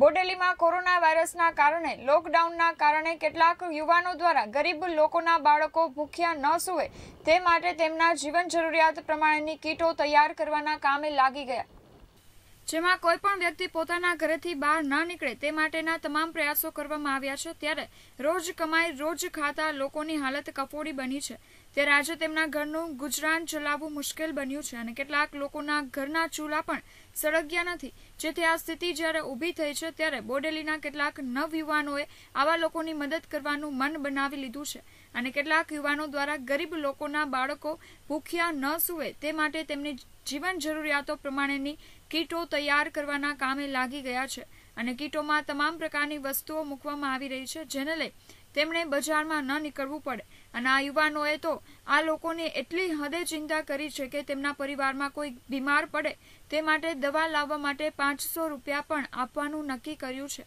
બોડેલીમાં corona વાયરસના કારણે લોકડાઉનના કારણે કેટલાક યુવાનો દ્વારા ગરીબ લોકોના બાળકો ભૂખ્યા ન સુવે તે માટે તેમના જીવન જરૂરિયાત પ્રમાણેની કીટો તૈયાર કરવાના કામે લાગી ગયા જેમાં કોઈ પણ વ્યક્તિ પોતાના ઘરેથી બહાર ન નીકળે તે માટેના તમામ પ્રયાસો કરવામાં આવ્યા છે ત્યારે રોજ કમાઈ રોજ ખાતા લોકોની હાલત કફોડી બની છે ત્યારે આજે તેમના ઘરનું ગુજરાન ચલાવવું મુશ્કેલ બન્યું છે અને કેટલાક લોકોના ઘરના ચૂલા પણ સળગ્યા નથી જેથી આ સ્થિતિ જ્યારે ઊભી થઈ છે ત્યારે બોડેલીના કેટલાક નવયુવાનોએ આવા લોકોની મદદ કરવાનું મન બનાવી લીધું છે અને કેટલાક યુવાનો દ્વારા ગરીબ લોકોના બાળકો ભૂખ્યા ન સૂવે તે માટે તેમની જીવન જરૂરિયાતો પ્રમાણેની કીટો તૈયાર કરવાના કામે લાગી ગયા છે અને કીટોમાં તમામ પ્રકારની વસ્તુઓ મૂકવામાં આવી રહી છે જેને લઈ તેમણે બજારમાં ન નીકળવું પડે અને આ યુવાનોએ તો આ લોકોને એટલી હદે ચિંતા કરી છે કે તેમના પરિવારમાં કોઈ બીમાર પડે તે માટે દવા લાવવા માટે પાંચસો રૂપિયા પણ આપવાનું નક્કી કર્યું છે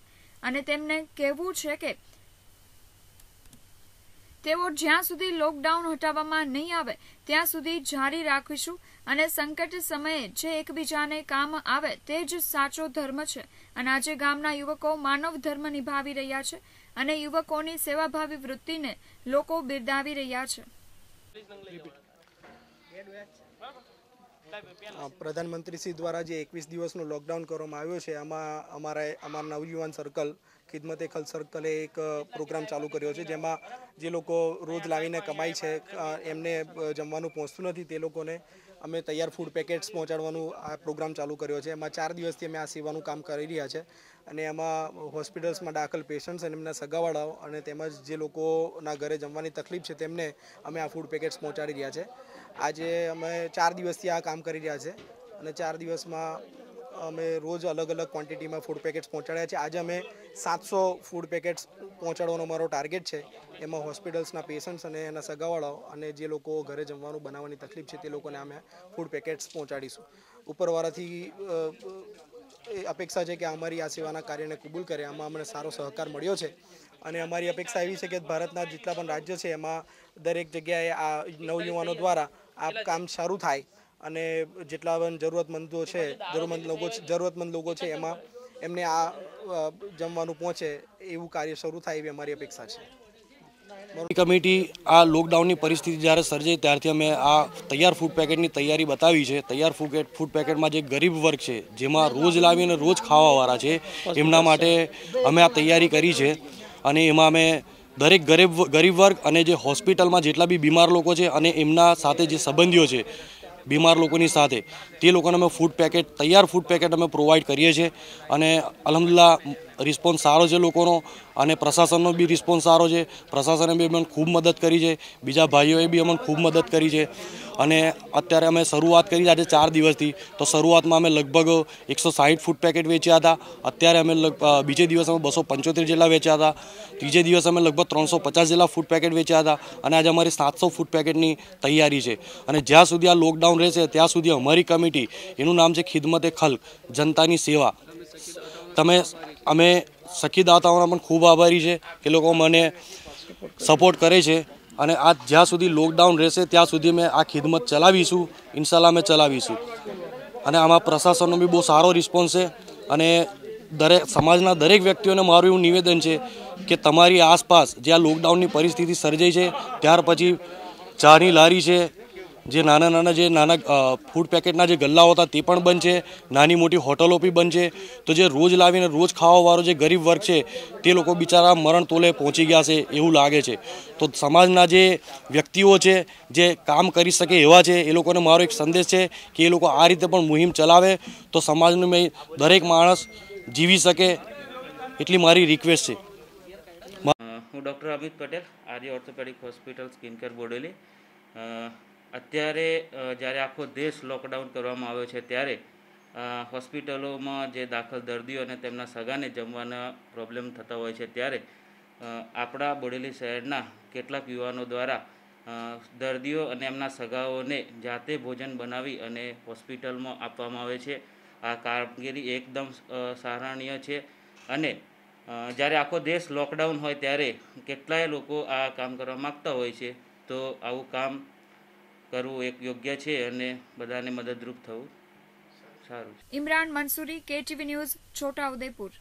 અને તેમને કહેવું છે કે તેઓ જ્યાં સુધી લોકડાઉન હટાવવામાં નહીં આવે ત્યાં સુધી જારી રાખીશું અને સંકટ સમયે જે એકબીજાને કામ આવે તે જ સાચો ધર્મ છે અને આજે ગામના યુવકો માનવ ધર્મ નિભાવી રહ્યા છે અને યુવકોની સેવાભાવી વૃત્તિને લોકો બિરદાવી રહ્યા છે પ્રધાનમંત્રી શ્રી દ્વારા જે એકવીસ દિવસનો લોકડાઉન કરવામાં આવ્યો છે આમાં અમારા અમારા નવયુવાન સર્કલ ખિદમત ખલ સર્કલે એક પ્રોગ્રામ ચાલુ કર્યો છે જેમાં જે લોકો રોજ લાવીને કમાય છે એમને જમવાનું પહોંચતું નથી તે લોકોને અમે તૈયાર ફૂડ પેકેટ્સ પહોંચાડવાનું આ પ્રોગ્રામ ચાલુ કર્યો છે એમાં ચાર દિવસથી અમે આ સેવાનું કામ કરી રહ્યા છે અને એમાં હોસ્પિટલ્સમાં દાખલ પેશન્ટ્સ અને એમના સગાવાળાઓ અને તેમજ જે લોકોના ઘરે જમવાની તકલીફ છે તેમને અમે આ ફૂડ પેકેટ્સ પહોંચાડી રહ્યા છે આજે અમે ચાર દિવસથી આ કામ કરી રહ્યા છે અને ચાર દિવસમાં અમે રોજ અલગ અલગ ક્વોન્ટિટીમાં ફૂડ પેકેટ્સ પહોંચાડ્યા છે આજે અમે સાતસો ફૂડ પેકેટ્સ પહોંચાડવાનો મારો ટાર્ગેટ છે એમાં હોસ્પિટલ્સના પેશન્ટ્સ અને એના સગાવાળાઓ અને જે લોકો ઘરે જમવાનું બનાવવાની તકલીફ છે તે લોકોને અમે ફૂડ પેકેટ્સ પહોંચાડીશું ઉપરવાળાથી અપેક્ષા છે કે અમારી આ સેવાના કાર્યને કબૂલ કરે આમાં અમને સારો સહકાર મળ્યો છે અને અમારી અપેક્ષા એવી છે કે ભારતના જેટલા પણ રાજ્યો છે એમાં દરેક જગ્યાએ આ નવયુવાનો દ્વારા આ કામ શરૂ થાય અને જેટલા પણ જરૂરતમંદો છે જરૂરતમંદ લોકો જરૂરતમંદ લોકો છે એમાં એમને આ જમવાનું પહોંચે એવું કાર્ય શરૂ થાય એવી અમારી અપેક્ષા છે કમિટી આ લોકડાઉનની પરિસ્થિતિ જ્યારે સર્જાઈ ત્યારથી અમે આ તૈયાર ફૂડ પેકેટની તૈયારી બતાવી છે તૈયાર ફૂડ ફૂડ પેકેટમાં જે ગરીબ વર્ગ છે જેમાં રોજ લાવીને રોજ ખાવાવાળા છે એમના માટે અમે આ તૈયારી કરી છે અને એમાં અમે દરેક ગરીબ ગરીબ વર્ગ અને જે હોસ્પિટલમાં જેટલા બી બીમાર લોકો છે અને એમના સાથે જે સંબંધીઓ છે બીમાર લોકોની સાથે તે લોકોને અમે ફૂડ પેકેટ તૈયાર ફૂડ પેકેટ અમે પ્રોવાઈડ કરીએ છીએ અને અલહમદુલ્લા रिस्पोंस सारो जे लोकोनो अने प्रशासन नो बी रिस्पोंस सारो जे प्रशासन एमे बहुत मदद करी जे बीजा भाईयो ए बी अमन खूब मदद करी जे अने અત્યારે અમે શરૂઆત કરી આજે 4 દિવસ થી તો શરૂઆતમાં અમે લગભગ 160 ફૂડ પેકેટ વેચ્યા હતા અત્યારે અમે બીજે દિવસમાં 275 જલા વેચ્યા હતા તીજે દિવસ અમે લગભગ 350 જલા ફૂડ પેકેટ વેચ્યા હતા અને આજ અમારી 700 ફૂડ પેકેટ ની તૈયારી છે અને જ્યાં સુધી આ લોકડાઉન રહે છે ત્યાં સુધી અમારી કમિટી એનું નામ છે ખિદમત એ ખલક જનતાની સેવા તમે અમે સખી દાતાઓના પણ ખૂબ આભારી છે કે લોકો મને સપોર્ટ કરે છે અને આ જ્યાં સુધી લોકડાઉન રહેશે ત્યાં સુધી મેં આ ખિદમત ચલાવીશું ઇન્શાલ્લાહ અમે ચલાવીશું અને આમાં પ્રશાસનનો બી બહુ સારો રિસ્પોન્સ છે અને દરેક સમાજના દરેક વ્યક્તિઓને મારું એવું નિવેદન છે કે તમારી આસપાસ જ્યાં લોકડાઉનની પરિસ્થિતિ સર્જાઈ છે ત્યાર પછી ચાની લારી છે જે નાના નાના જે નાના ફૂડ પેકેટના જે ગલ્લાઓ હતા તે પણ બંધ છે નાની મોટી હોટલો બી બંધ છે તો જે રોજ લાવીને રોજ ખાવાવાળો જે ગરીબ વર્ગ છે તે લોકો બિચારા મરણ તોલે પહોંચી ગયા છે એવું લાગે છે તો સમાજના જે વ્યક્તિઓ છે જે કામ કરી શકે એવા છે એ લોકોને મારો એક સંદેશ છે કે એ લોકો આ રીતે પણ મુહિમ ચલાવે તો સમાજનું મેં દરેક માણસ જીવી શકે એટલી મારી રિક્વેસ્ટ છે હું doctor Amit Patel Arya orthopaedic hospital skincare Bodeli અત્યારે જ્યારે આખો દેશ લોકડાઉન કરવામાં આવ્યો છે ત્યારે હોસ્પિટલોમાં જે દાખલ દર્દીઓ અને તેમના સગાને જમવાના પ્રોબ્લેમ થતા હોય છે ત્યારે આપણા બોડેલી શહેરના કેટલાક યુવાનો દ્વારા દર્દીઓ અને એમના સગાઓને જાતે ભોજન બનાવી અને હોસ્પિટલમાં આપવામાં આવે છે આ કામગીરી એકદમ સરાહનીય છે અને જ્યારે આખો દેશ લોકડાઉન હોય ત્યારે કેટલાય લોકો આ કામ કરવા માગતા હોય છે તો આવું કામ કરવું એક યોગ્ય છે અને બધાને મદદરૂપ થવું સારું ઇમરાન મંસૂરી કેટીવી ન્યૂઝ છોટા છોટાઉદેપુર